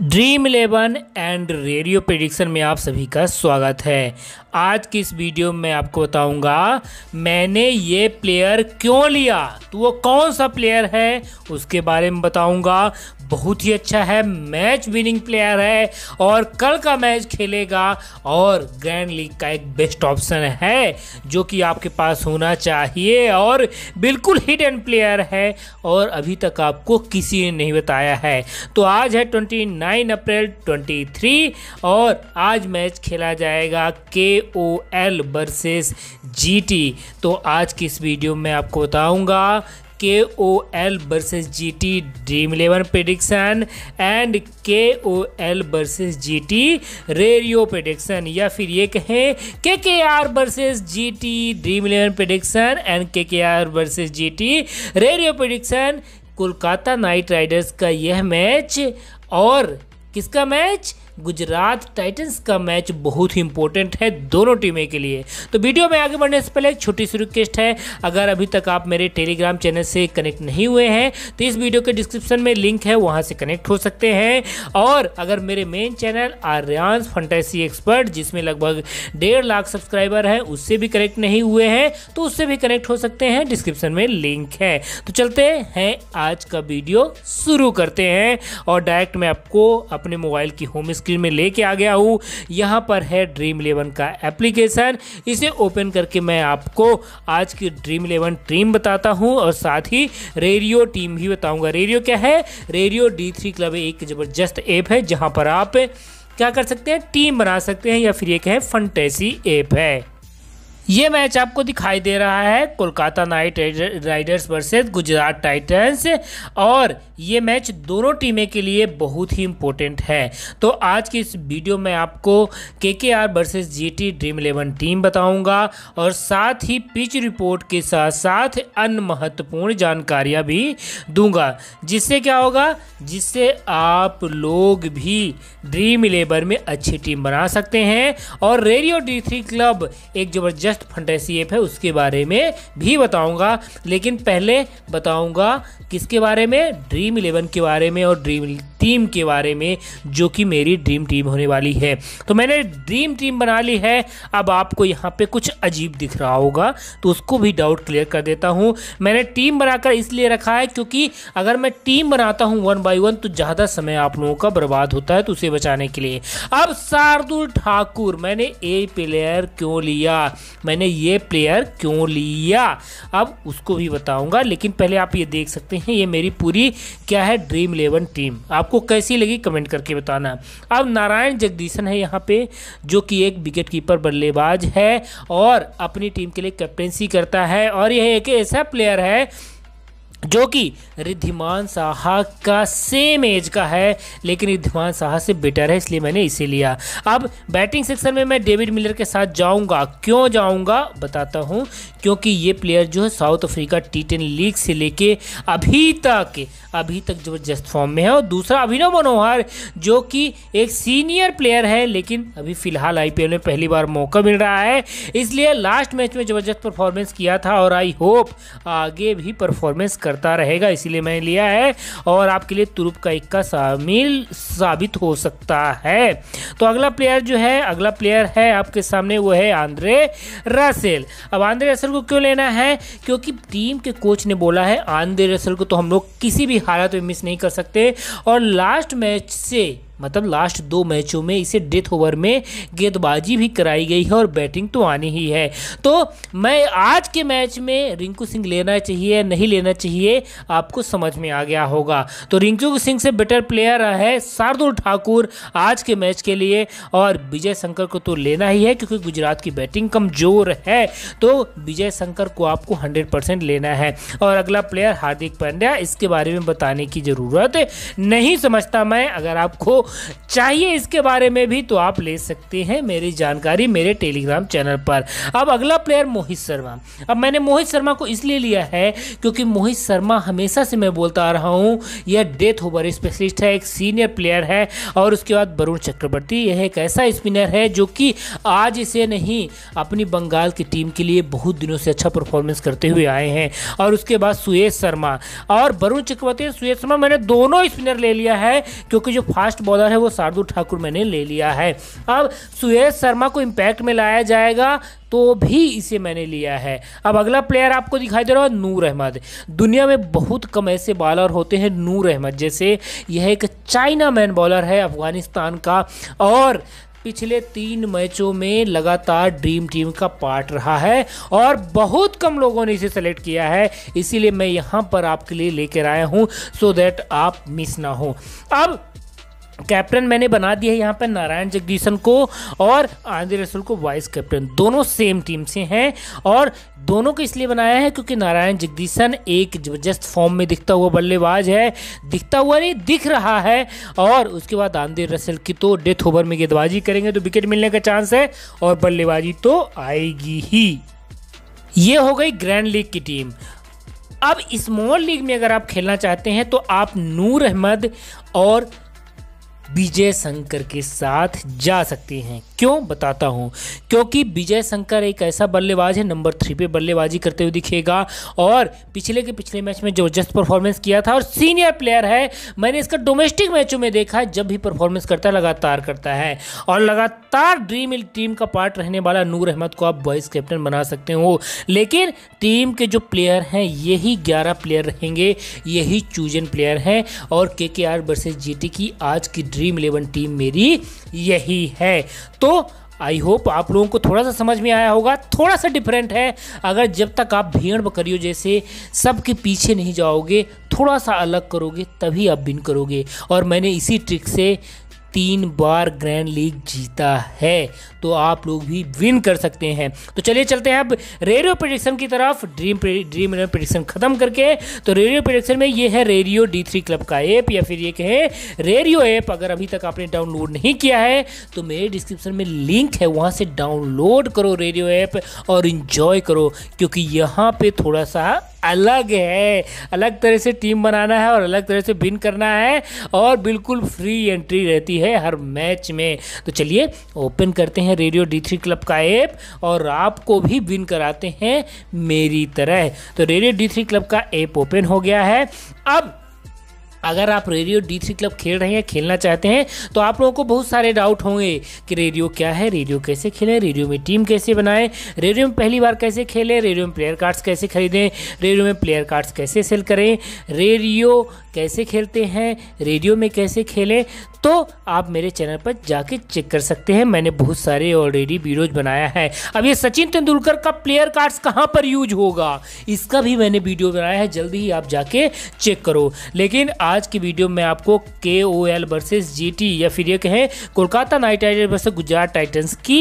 dream eleven and radio prediction में आप सभी का स्वागत है आज की इस वीडियो में आपको बताऊंगा मैंने ये प्लेयर क्यों लिया तो वो कौन सा प्लेयर है उसके बारे में बताऊंगा बहुत ही अच्छा है मैच विनिंग प्लेयर है और कल का मैच खेलेगा और ग्रैंड लीग का एक बेस्ट ऑप्शन है जो कि आपके पास होना चाहिए और बिल्कुल हिडन प्लेयर है और अभी तक आपको किसी ने नहीं बताया है तो आज है 29 अप्रैल 23 और आज मैच खेला जाएगा K O L versus G T तो आज की इस वीडियो में आपको बताऊंगा K O L versus G T Dream eleven prediction and K O L versus G T radio prediction या फिर ये कहें के K R versus G T Dream eleven prediction and K K R versus G T radio prediction Kolkata Knight Riders का यह match और किसका match Gujarat Titans का मैच बहुत ही इंपॉर्टेंट है दोनों टीमें के लिए तो वीडियो में आगे बढ़ने से पहले एक छोटी सी रिक्वेस्ट है अगर अभी तक आप मेरे टेलीग्राम चैनल से कनेक्ट नहीं हुए हैं तो इस वीडियो के डिस्क्रिप्शन में लिंक है वहाँ से कनेक्ट हो सकते हैं और अगर मेरे main channel Aryans fantasy expert जिसमें लगभग डेढ़ लाख सब्सक्राइबर हैं उससे भी कनेक्ट नहीं हुए हैं तो उससे भी कनेक्ट हो सकते हैं डिस्क्रिप्शन में लिंक है तो चलते हैं आज का वीडियो शुरू करते हैं और डायरेक्ट मैं आपको अपने मोबाइल की होम स्क्रीन स्क्रीन में लेके आ गया हूँ यहाँ पर है ड्रीम इलेवन का एप्लीकेशन इसे ओपन करके मैं आपको आज की ड्रीम इलेवन ट्रीम बताता हूँ और साथ ही रेडियो टीम भी बताऊँगा रेडियो क्या है रेडियो डी थ्री क्लब एक ज़बरदस्त ऐप है जहाँ पर आप क्या कर सकते हैं टीम बना सकते हैं या फिर ये कहें फंटेसी ऐप है ये मैच आपको दिखाई दे रहा है Kolkata Knight Riders versus Gujarat Titans और ये मैच दोनों टीमें के लिए बहुत ही इम्पोर्टेंट है तो आज की इस वीडियो में आपको K K R versus G T Dream eleven team बताऊंगा और साथ ही पिच रिपोर्ट के साथ साथ अन्य महत्वपूर्ण जानकारियां भी दूंगा जिससे क्या होगा जिससे आप लोग भी ड्रीम इलेवन में अच्छी टीम बना सकते हैं और रेडियो डी थ्री क्लब एक ज़बरदस्त फंटेसी एप है उसके बारे में भी बताऊंगा लेकिन पहले बताऊंगा किसके बारे में ड्रीम इलेवन के बारे में और ड्रीम टीम के बारे में जो कि मेरी ड्रीम टीम होने वाली है तो मैंने ड्रीम टीम बना ली है अब आपको यहाँ पे कुछ अजीब दिख रहा होगा तो उसको भी डाउट क्लियर कर देता हूँ मैंने टीम बनाकर इसलिए रखा है क्योंकि अगर मैं टीम बनाता हूँ वन बाई वन तो ज़्यादा समय आप लोगों का बर्बाद होता है तो उसे बचाने के लिए अब शार्दुल ठाकुर मैंने ए प्लेयर क्यों लिया मैंने ये प्लेयर क्यों लिया अब उसको भी बताऊंगा लेकिन पहले आप ये देख सकते हैं ये मेरी पूरी क्या है ड्रीम इलेवन टीम आप आपको कैसी लगी कमेंट करके बताना अब नारायण जगदीशन है यहाँ पे जो कि एक विकेट कीपर बल्लेबाज है और अपनी टीम के लिए कैप्टेंसी करता है और यह एक ऐसा प्लेयर है जो कि रिद्धिमान साहा का सेम एज का है लेकिन रिद्धिमान साहा से बेटर है इसलिए मैंने इसे लिया अब बैटिंग सेक्शन में मैं डेविड मिलर के साथ जाऊंगा क्यों जाऊंगा बताता हूं क्योंकि ये प्लेयर जो है South Africa T ten league से लेके अभी तक अभी तक ज़बरदस्त फॉर्म में है और दूसरा अभिनव मनोहर जो कि एक सीनियर प्लेयर है लेकिन अभी फ़िलहाल आई में पहली बार मौका मिल रहा है इसलिए लास्ट मैच में ज़बरदस्त परफॉर्मेंस किया था और आई होप आगे भी परफॉर्मेंस कर करता रहेगा इसीलिए मैंने लिया है और आपके लिए तुरुप का इक्का शामिल साबित हो सकता है तो अगला प्लेयर जो है अगला प्लेयर है आपके सामने वो है आंद्रे रसेल अब आंद्रे रसेल को क्यों लेना है क्योंकि टीम के कोच ने बोला है आंद्रे रसेल को तो हम लोग किसी भी हालत में मिस नहीं कर सकते और लास्ट मैच से मतलब लास्ट दो मैचों में इसे डेथ ओवर में गेंदबाजी भी कराई गई है और बैटिंग तो आनी ही है तो मैं आज के मैच में रिंकू सिंह लेना चाहिए नहीं लेना चाहिए आपको समझ में आ गया होगा तो रिंकू सिंह से बेटर प्लेयर है शार्दुल ठाकुर आज के मैच के लिए और विजय शंकर को तो लेना ही है क्योंकि गुजरात की बैटिंग कमज़ोर है तो विजय शंकर को आपको हंड्रेड लेना है और अगला प्लेयर हार्दिक पांड्या इसके बारे में बताने की ज़रूरत नहीं समझता मैं अगर आपको चाहिए इसके बारे में भी तो आप ले सकते हैं मेरी जानकारी मेरे टेलीग्राम चैनल पर अब अगला प्लेयर मोहित शर्मा अब मैंने मोहित शर्मा को इसलिए लिया है क्योंकि मोहित शर्मा हमेशा से मैं बोलता आ रहा हूँ यह डेथ ओवर स्पेशलिस्ट है एक सीनियर प्लेयर है और उसके बाद वरुण चक्रवर्ती यह एक ऐसा स्पिनर है जो कि आज इसे नहीं अपनी बंगाल की टीम के लिए बहुत दिनों से अच्छा परफॉर्मेंस करते हुए आए हैं और उसके बाद सुयेश शर्मा और वरुण चक्रवर्ती सुयेश शर्मा मैंने दोनों स्पिनर ले लिया है क्योंकि जो फास्ट बॉलर कलर है वो शार्दुल ठाकुर मैंने ले लिया है अब सुयेश शर्मा को इम्पैक्ट में लाया जाएगा तो भी इसे मैंने लिया है अब अगला प्लेयर आपको दिखाई दे रहा है नूर अहमद दुनिया में बहुत कम ऐसे बॉलर होते हैं नूर अहमद जैसे यह एक चाइना मैन बॉलर है अफगानिस्तान का और पिछले तीन मैचों में लगातार ड्रीम टीम का पार्ट रहा है और बहुत कम लोगों ने इसे सेलेक्ट किया है इसीलिए मैं यहां पर आपके लिए लेकर आया हूं सो so दैट आप मिस ना हो अब कैप्टन मैंने बना दिया है यहाँ पर नारायण जगदीशन को और आंद्रे रसूल को वाइस कैप्टन दोनों सेम टीम से हैं और दोनों को इसलिए बनाया है क्योंकि नारायण जगदीशन एक जबरदस्त फॉर्म में दिखता हुआ बल्लेबाज है दिखता हुआ नहीं दिख रहा है और उसके बाद आंदे रसल की तो डेथ ओवर में गेंदबाजी करेंगे तो विकेट मिलने का चांस है और बल्लेबाजी तो आएगी ही ये हो गई ग्रैंड लीग की टीम अब स्मॉल लीग में अगर आप खेलना चाहते हैं तो आप नूर अहमद और विजय शंकर के साथ जा सकते हैं क्यों बताता हूं क्योंकि विजय शंकर एक ऐसा बल्लेबाज है नंबर थ्री पे बल्लेबाजी करते हुए दिखेगा और पिछले के पिछले मैच में जबरदस्त परफॉर्मेंस किया था और सीनियर प्लेयर है मैंने इसका डोमेस्टिक मैचों में देखा जब भी परफॉर्मेंस करता है लगातार करता है और लगातार ड्रीम टीम का पार्ट रहने वाला नूर अहमद को आप वाइस कैप्टन बना सकते हो लेकिन टीम के जो प्लेयर हैं यही ग्यारह प्लेयर रहेंगे यही चूजन प्लेयर हैं और के के आर वर्सेज की आज की ड्रीम इलेवन टीम मेरी यही है तो आई होप आप लोगों को थोड़ा सा समझ में आया होगा थोड़ा सा डिफरेंट है अगर जब तक आप भीड़ बकरियों जैसे सबके पीछे नहीं जाओगे थोड़ा सा अलग करोगे तभी आप बिन करोगे और मैंने इसी ट्रिक से तीन बार ग्रैंड लीग जीता है तो आप लोग भी विन कर सकते हैं तो चलिए चलते हैं अब रेडियो प्रोडिक्शन की तरफ ड्रीम ड्रीम इलेवन प्रोडिक्शन ख़त्म करके तो रेडियो प्रोडिक्शन में ये है रेडियो डी थ्री क्लब का ऐप या फिर ये कहें रेडियो ऐप अगर अभी तक आपने डाउनलोड नहीं किया है तो मेरे डिस्क्रिप्शन में लिंक है वहाँ से डाउनलोड करो रेडियो ऐप और इन्जॉय करो क्योंकि यहाँ पर थोड़ा सा अलग है अलग तरह से टीम बनाना है और अलग तरह से बिन करना है और बिल्कुल फ्री एंट्री रहती है हर मैच में तो चलिए ओपन करते हैं रेडियो डी थ्री क्लब का ऐप और आपको भी बिन कराते हैं मेरी तरह तो रेडियो डी थ्री क्लब का ऐप ओपन हो गया है अब अगर आप रेडियो डी थ्री क्लब खेल रहे हैं खेलना चाहते हैं तो आप लोगों को बहुत सारे डाउट होंगे कि रेडियो क्या है रेडियो कैसे खेलें रेडियो में टीम कैसे बनाएं रेडियो में पहली बार कैसे खेलें रेडियो में प्लेयर कार्ड्स कैसे खरीदें रेडियो में प्लेयर कार्ड्स कैसे सेल करें रेडियो कैसे खेलते हैं रेडियो में कैसे खेलें तो आप मेरे चैनल पर जाके चेक कर सकते हैं मैंने बहुत सारे ऑलरेडी वीडियोज बनाया है अब ये सचिन तेंदुलकर का प्लेयर कार्ड्स कहाँ पर यूज होगा इसका भी मैंने वीडियो बनाया है जल्दी ही आप जाके चेक करो लेकिन आप आज की वीडियो में आपको K O L versus G T या फिर ये कहें Kolkata Knight Riders versus Gujarat Titans की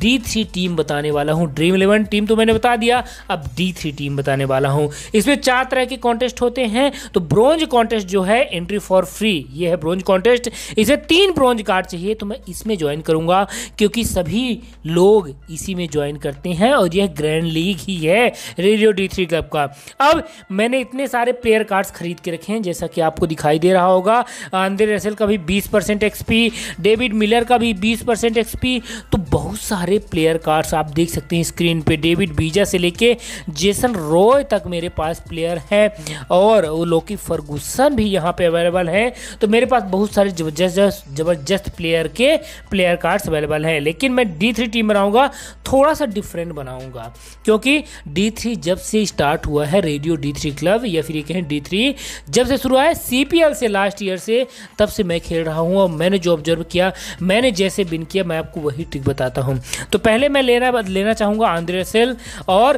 डी थ्री टीम बताने वाला हूँ ड्रीम इलेवन टीम तो मैंने बता दिया अब डी थ्री टीम बताने वाला हूँ इसमें चार तरह के कॉन्टेस्ट होते हैं तो ब्रॉन्ज कॉन्टेस्ट जो है एंट्री फॉर फ्री ये है ब्रॉन्ज कॉन्टेस्ट इसे तीन ब्रॉन्ज कार्ड चाहिए तो मैं इसमें ज्वाइन करूँगा क्योंकि सभी लोग इसी में ज्वाइन करते हैं और यह ग्रैंड लीग ही है रेडियो डी थ्री क्लब का अब मैंने इतने सारे प्लेयर कार्ड्स खरीद के रखे हैं जैसा कि आपको दिखाई दे रहा होगा आंद्रे रसेल का भी बीस परसेंट एक्सपी डेविड मिलर का भी बीस परसेंट एक्सपी तो बहुत सारे सारे प्लेयर कार्ड्स आप देख सकते हैं स्क्रीन पे डेविड बीजा से लेके जेसन रॉय तक मेरे पास प्लेयर हैं और वो लोकी फर्गूसन भी यहाँ पे अवेलेबल हैं तो मेरे पास बहुत सारे ज़बरदस्त ज़बरदस्त प्लेयर के प्लेयर कार्ड्स अवेलेबल हैं लेकिन मैं डी थ्री टीम बनाऊँगा थोड़ा सा डिफरेंट बनाऊँगा क्योंकि डी थ्री जब से स्टार्ट हुआ है रेडियो डी थ्री क्लब या फिर ये कहें डी थ्री जब से शुरू हुआ है सी पी एल से लास्ट ईयर से तब से मैं खेल रहा हूँ और मैंने जो ऑब्जर्व किया मैंने जैसे बिन किया मैं आपको वही ट्रिक बताता हूँ तो पहले मैं लेना लेना चाहूँगा आंद्रे सेल और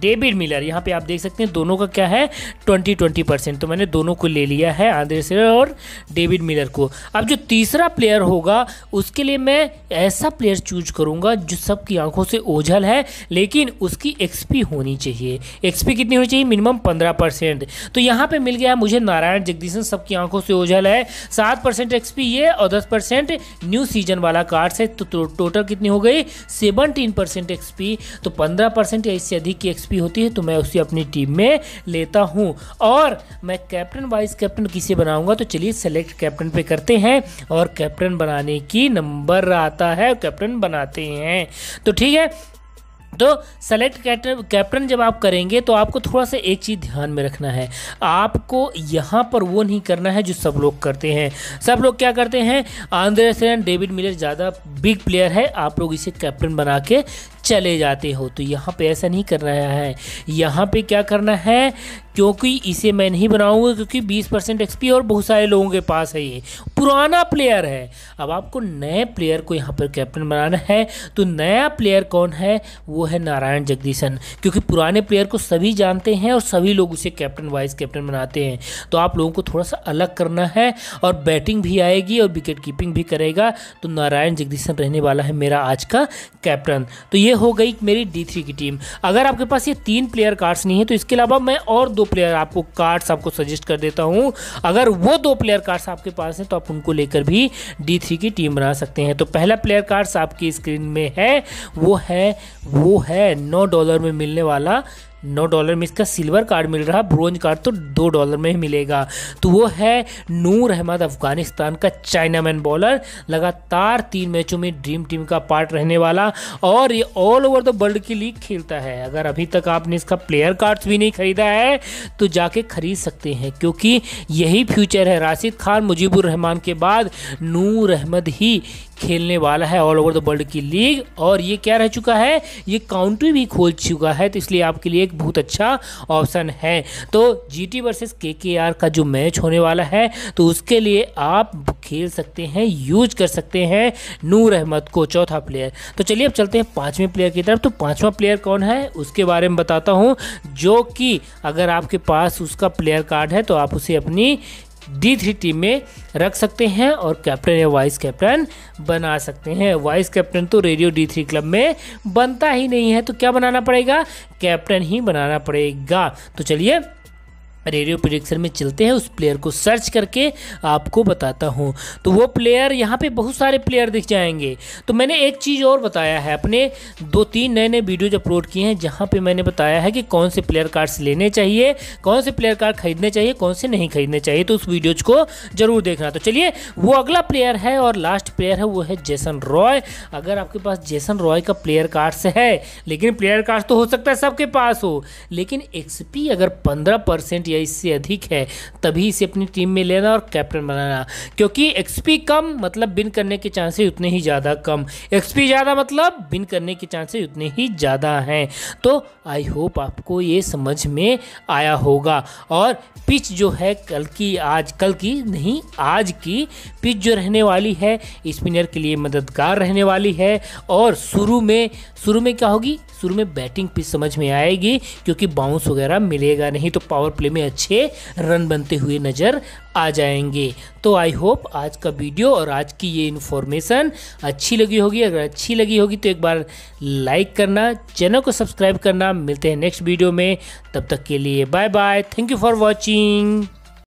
डेविड मिलर यहाँ पे आप देख सकते हैं दोनों का क्या है ट्वेंटी ट्वेंटी परसेंट तो मैंने दोनों को ले लिया है आंद्रे से और डेविड मिलर को अब जो तीसरा प्लेयर होगा उसके लिए मैं ऐसा प्लेयर चूज करूँगा जो सबकी आंखों से ओझल है लेकिन उसकी एक्सपी होनी चाहिए एक्सपी कितनी होनी चाहिए मिनिमम पंद्रह परसेंट तो यहाँ पर मिल गया मुझे नारायण जगदीशन सबकी आंखों से ओझल है सात परसेंट एक्सपी ये और दस परसेंट न्यू सीजन वाला कार्ड है तो टोटल तो कितनी हो गई सेवनटीन परसेंट एक्सपी तो पंद्रह परसेंट या इससे अधिक की एक्सपी होती है तो मैं उसे अपनी टीम में लेता हूँ और मैं कैप्टन वाइस कैप्टन किसे बनाऊँगा तो चलिए सेलेक्ट कैप्टन पे करते हैं और कैप्टन बनाने की नंबर आता है कैप्टन बनाते हैं तो ठीक है तो सेलेक्ट कैप्टन कैप्टन जब आप करेंगे तो आपको थोड़ा सा एक चीज़ ध्यान में रखना है आपको यहाँ पर वो नहीं करना है जो सब लोग करते हैं सब लोग क्या करते हैं आंद्रे सेन डेविड मिलर ज़्यादा बिग प्लेयर है आप लोग इसे कैप्टन बना के चले जाते हो तो यहाँ पे ऐसा नहीं करना है यहाँ पे क्या करना है क्योंकि इसे मैं नहीं बनाऊंगा क्योंकि 20 परसेंट एक्सपी और बहुत सारे लोगों के पास है ये पुराना प्लेयर है अब आपको नए प्लेयर को यहाँ पर कैप्टन बनाना है तो नया प्लेयर कौन है वो है नारायण जगदीशन क्योंकि पुराने प्लेयर को सभी जानते हैं और सभी लोग उसे कैप्टन वाइस कैप्टन बनाते हैं तो आप लोगों को थोड़ा सा अलग करना है और बैटिंग भी आएगी और विकेट कीपिंग भी करेगा तो नारायण जगदीशन रहने वाला है मेरा आज का कैप्टन तो ये ये हो गई मेरी डी थ्री की टीम अगर आपके पास ये तीन प्लेयर कार्ड्स नहीं है तो इसके अलावा मैं और दो प्लेयर आपको कार्ड्स आपको सजेस्ट कर देता हूँ अगर वो दो प्लेयर कार्ड्स आपके पास हैं तो आप उनको लेकर भी डी थ्री की टीम बना सकते हैं तो पहला प्लेयर कार्ड्स आपकी स्क्रीन में है वो है वो है नौ डॉलर में मिलने वाला नौ डॉलर में इसका सिल्वर कार्ड मिल रहा ब्रोंज कार्ड तो दो डॉलर में ही मिलेगा तो वो है नूर अहमद अफगानिस्तान का चाइनामैन बॉलर लगातार तीन मैचों में ड्रीम टीम का पार्ट रहने वाला और ये ऑल ओवर द वर्ल्ड की लीग खेलता है अगर अभी तक आपने इसका प्लेयर कार्ड्स भी नहीं खरीदा है तो जाके खरीद सकते हैं क्योंकि यही फ्यूचर है राशिद खान मुजीबुर रहमान के बाद नूर अहमद ही खेलने वाला है ऑल ओवर द वर्ल्ड की लीग और ये क्या रह चुका है ये काउंट्री भी खोल चुका है तो इसलिए आपके लिए एक बहुत अच्छा ऑप्शन है तो जी टी वर्सेस के के आर का जो मैच होने वाला है तो उसके लिए आप खेल सकते हैं यूज कर सकते हैं नूर अहमद को चौथा प्लेयर तो चलिए अब चलते हैं पाँचवें प्लेयर की तरफ तो पाँचवा प्लेयर कौन है उसके बारे में बताता हूँ जो कि अगर आपके पास उसका प्लेयर कार्ड है तो आप उसे अपनी डी थ्री टीम में रख सकते हैं और कैप्टन या वाइस कैप्टन बना सकते हैं वाइस कैप्टन तो रेडियो डी थ्री क्लब में बनता ही नहीं है तो क्या बनाना पड़ेगा कैप्टन ही बनाना पड़ेगा तो चलिए रेडियो प्रोडिक्शन में चलते हैं उस प्लेयर को सर्च करके आपको बताता हूँ तो वो प्लेयर यहाँ पे बहुत सारे प्लेयर दिख जाएंगे तो मैंने एक चीज़ और बताया है अपने दो तीन नए नए वीडियोज अपलोड किए हैं जहाँ पर मैंने बताया है कि कौन से प्लेयर कार्ड्स लेने चाहिए कौन से प्लेयर कार्ड खरीदने चाहिए कौन से नहीं खरीदने चाहिए तो उस वीडियोज को ज़रूर देखना तो चलिए वो अगला प्लेयर है और लास्ट प्लेयर है वो है जैसन रॉय अगर आपके पास जैसन रॉय का प्लेयर कार्ड्स है लेकिन प्लेयर कार्ड्स तो हो सकता है सबके पास हो लेकिन एक्सपी अगर पंद्रह परसेंट या या इससे अधिक है तभी इसे अपनी टीम में लेना और कैप्टन बनाना क्योंकि एक्सपी कम मतलब बिन करने के चांसेस उतने ही ज़्यादा कम एक्सपी ज़्यादा मतलब बिन करने के चांसेस उतने ही ज़्यादा हैं तो आई होप आपको ये समझ में आया होगा और पिच जो है कल की आज कल की नहीं आज की पिच जो रहने वाली है स्पिनर के लिए मददगार रहने वाली है और शुरू में शुरू में क्या होगी शुरू में बैटिंग पिच समझ में आएगी क्योंकि बाउंस वगैरह मिलेगा नहीं तो पावर प्ले में अच्छे रन बनते हुए नज़र आ जाएंगे तो आई होप आज का वीडियो और आज की ये इन्फॉर्मेशन अच्छी लगी होगी अगर अच्छी लगी होगी तो एक बार लाइक करना चैनल को सब्सक्राइब करना मिलते हैं नेक्स्ट वीडियो में तब तक के लिए bye bye thank you for watching